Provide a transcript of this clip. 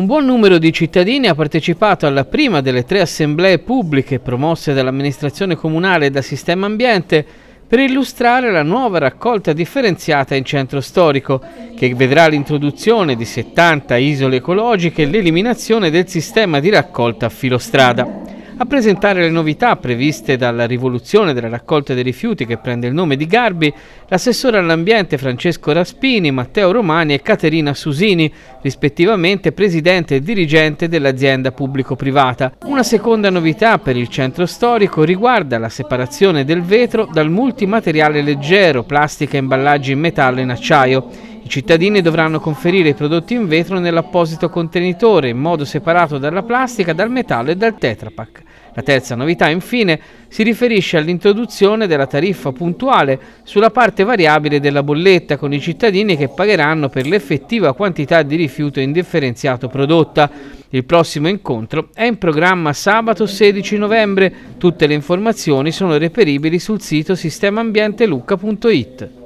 Un buon numero di cittadini ha partecipato alla prima delle tre assemblee pubbliche promosse dall'amministrazione comunale e da Sistema Ambiente per illustrare la nuova raccolta differenziata in centro storico, che vedrà l'introduzione di 70 isole ecologiche e l'eliminazione del sistema di raccolta a filostrada a presentare le novità previste dalla rivoluzione della raccolta dei rifiuti che prende il nome di Garbi, l'assessore all'ambiente Francesco Raspini, Matteo Romani e Caterina Susini, rispettivamente presidente e dirigente dell'azienda pubblico-privata. Una seconda novità per il centro storico riguarda la separazione del vetro dal multimateriale leggero, plastica, e imballaggi in metallo e in acciaio. I cittadini dovranno conferire i prodotti in vetro nell'apposito contenitore in modo separato dalla plastica, dal metallo e dal tetrapack. La terza novità, infine, si riferisce all'introduzione della tariffa puntuale sulla parte variabile della bolletta con i cittadini che pagheranno per l'effettiva quantità di rifiuto indifferenziato prodotta. Il prossimo incontro è in programma sabato 16 novembre. Tutte le informazioni sono reperibili sul sito sistemaambientelucca.it.